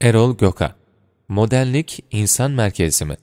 Erol Gökhan Modernlik İnsan merkezli mi?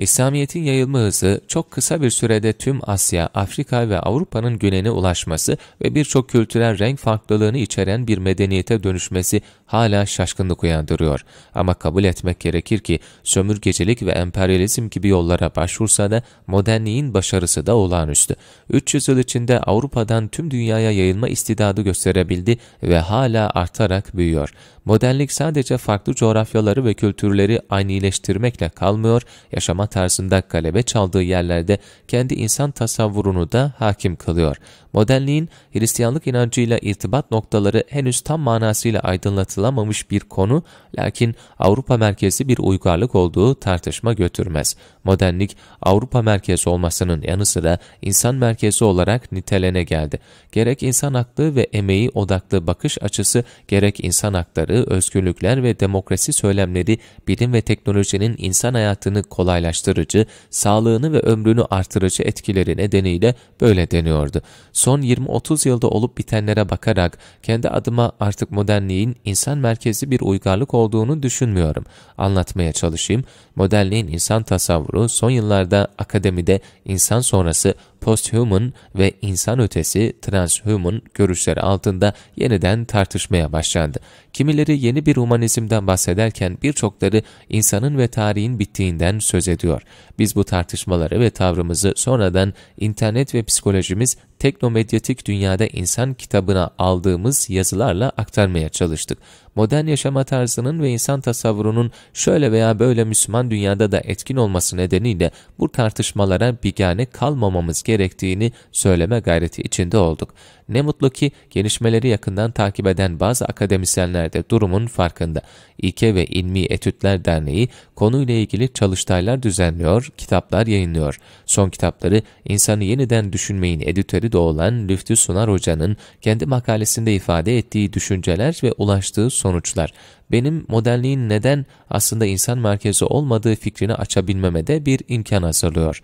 İslamiyet'in yayılma hızı çok kısa bir sürede tüm Asya, Afrika ve Avrupa'nın güneyine ulaşması ve birçok kültürel renk farklılığını içeren bir medeniyete dönüşmesi hala şaşkınlık uyandırıyor. Ama kabul etmek gerekir ki sömürgecilik ve emperyalizm gibi yollara başvursa da modernliğin başarısı da olağanüstü. 300 yıl içinde Avrupa'dan tüm dünyaya yayılma istidadı gösterebildi ve hala artarak büyüyor. Modernlik sadece farklı coğrafyaları ve kültürleri aynıleştirmekle kalmıyor, yaşamak tarzında kalebe çaldığı yerlerde kendi insan tasavvurunu da hakim kılıyor. Modernliğin Hristiyanlık inancıyla irtibat noktaları henüz tam manasıyla aydınlatılamamış bir konu lakin Avrupa merkezi bir uygarlık olduğu tartışma götürmez. Modernlik Avrupa merkezi olmasının yanı sıra insan merkezi olarak nitelene geldi. Gerek insan haklı ve emeği odaklı bakış açısı gerek insan hakları, özgürlükler ve demokrasi söylemleri bilim ve teknolojinin insan hayatını kolaylaştırmıştır kolaylaştırıcı, sağlığını ve ömrünü artırıcı etkileri nedeniyle böyle deniyordu. Son 20-30 yılda olup bitenlere bakarak kendi adıma artık modernliğin insan merkezli bir uygarlık olduğunu düşünmüyorum. Anlatmaya çalışayım. Modernliğin insan tasavvuru son yıllarda akademide insan sonrası posthuman ve insan ötesi transhuman görüşleri altında yeniden tartışmaya başlandı. Kimileri yeni bir humanizmden bahsederken birçokları insanın ve tarihin bittiğinden söz ediyor ediyor. Biz bu tartışmaları ve tavrımızı sonradan internet ve psikolojimiz teknomedyatik dünyada insan kitabına aldığımız yazılarla aktarmaya çalıştık. Modern yaşama tarzının ve insan tasavvurunun şöyle veya böyle Müslüman dünyada da etkin olması nedeniyle bu tartışmalara bigane kalmamamız gerektiğini söyleme gayreti içinde olduk. Ne mutlu ki gelişmeleri yakından takip eden bazı akademisyenler de durumun farkında. İlke ve İlmi Etütler Derneği konuyla ilgili çalıştaylar düzenliyor, kitaplar yayınlıyor. Son kitapları İnsanı Yeniden Düşünmeyin editörü öncü doğulan Lüftü Sunar Hoca'nın kendi makalesinde ifade ettiği düşünceler ve ulaştığı sonuçlar, benim modelliğin neden aslında insan merkezi olmadığı fikrini açabilmeme de bir imkan hazırlıyor.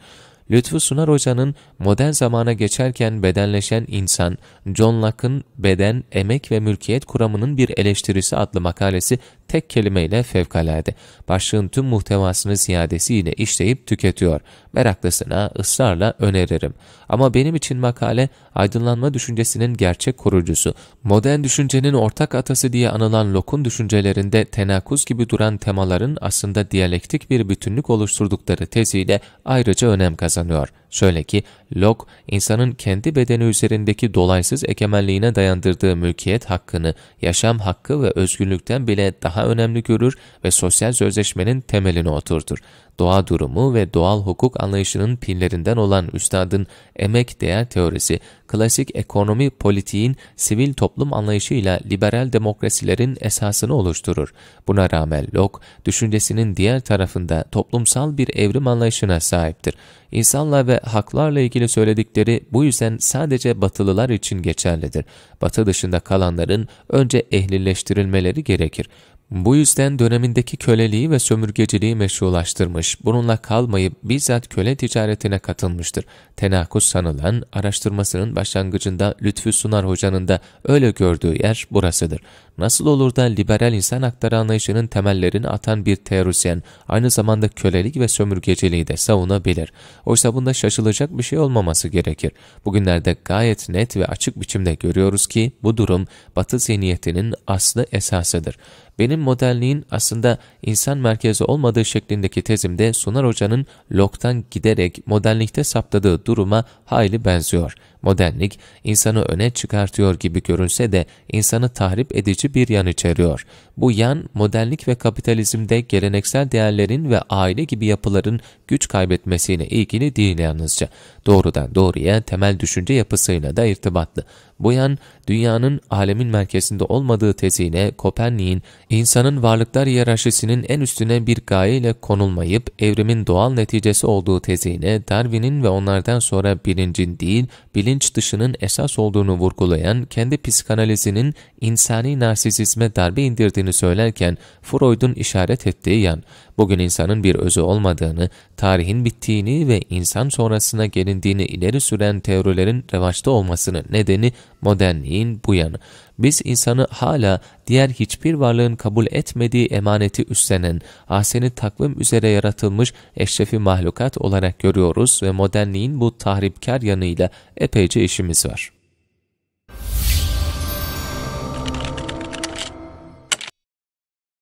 Lütfü Sunar Hoca'nın modern zamana geçerken bedenleşen insan, John Locke'ın Beden, Emek ve Mülkiyet Kuramının Bir Eleştirisi adlı makalesi tek kelimeyle fevkalade. Başlığın tüm muhtevasını ziyadesiyle işleyip tüketiyor. Meraklısına ısrarla öneririm. Ama benim için makale aydınlanma düşüncesinin gerçek kurucusu, modern düşüncenin ortak atası diye anılan Locke'un düşüncelerinde tenakuz gibi duran temaların aslında diyalektik bir bütünlük oluşturdukları teziyle ayrıca önem kazanıyor. kazanıyor. Şöyle ki Locke, insanın kendi bedeni üzerindeki dolaysız egemenliğine dayandırdığı mülkiyet hakkını, yaşam hakkı ve özgürlükten bile daha önemli görür ve sosyal sözleşmenin temelini oturtur. Doğa durumu ve doğal hukuk anlayışının pinlerinden olan üstadın emek değer teorisi, klasik ekonomi politiğin sivil toplum anlayışıyla liberal demokrasilerin esasını oluşturur. Buna rağmen Locke, düşüncesinin diğer tarafında toplumsal bir evrim anlayışına sahiptir. İnsanla ve haklarla ilgili söyledikleri bu yüzden sadece batılılar için geçerlidir. Batı dışında kalanların önce ehlileştirilmeleri gerekir. Bu yüzden dönemindeki köleliği ve sömürgeciliği meşrulaştırmış, bununla kalmayıp bizzat köle ticaretine katılmıştır. Tenakus sanılan araştırmasının başlangıcında Lütfü Sunar Hoca'nın da öyle gördüğü yer burasıdır. Nasıl olur da liberal insan hakları anlayışının temellerini atan bir teorisyen, aynı zamanda kölelik ve sömürgeciliği de savunabilir. Oysa bunda şaşılacak bir şey olmaması gerekir. Bugünlerde gayet net ve açık biçimde görüyoruz ki bu durum Batı zihniyetinin aslı esasıdır benim modelliğin aslında insan merkezi olmadığı şeklindeki tezimde Sunar Hoca'nın loktan giderek modellikte saptadığı duruma hayli benziyor. Modernlik, insanı öne çıkartıyor gibi görünse de insanı tahrip edici bir yan içeriyor. Bu yan, modernlik ve kapitalizmde geleneksel değerlerin ve aile gibi yapıların güç kaybetmesiyle ilgili değil yalnızca. Doğrudan doğruya temel düşünce yapısıyla da irtibatlı. Bu yan, dünyanın alemin merkezinde olmadığı teziyle Kopernik'in insanın varlıklar hiyerarşisinin en üstüne bir gaye ile konulmayıp evrimin doğal neticesi olduğu teziyle Darwin'in ve onlardan sonra bilincin değil, bilinçin bilinç dışının esas olduğunu vurgulayan kendi psikanalizinin insani narsizm'e darbe indirdiğini söylerken Freud'un işaret ettiği yan, bugün insanın bir özü olmadığını, tarihin bittiğini ve insan sonrasına gelindiğini ileri süren teorilerin revaçta olmasının nedeni modernliğin bu yanı. Biz insanı hala diğer hiçbir varlığın kabul etmediği emaneti üstlenen, ahseni takvim üzere yaratılmış eşrefi mahlukat olarak görüyoruz ve modernliğin bu tahripkar yanıyla epeyce işimiz var.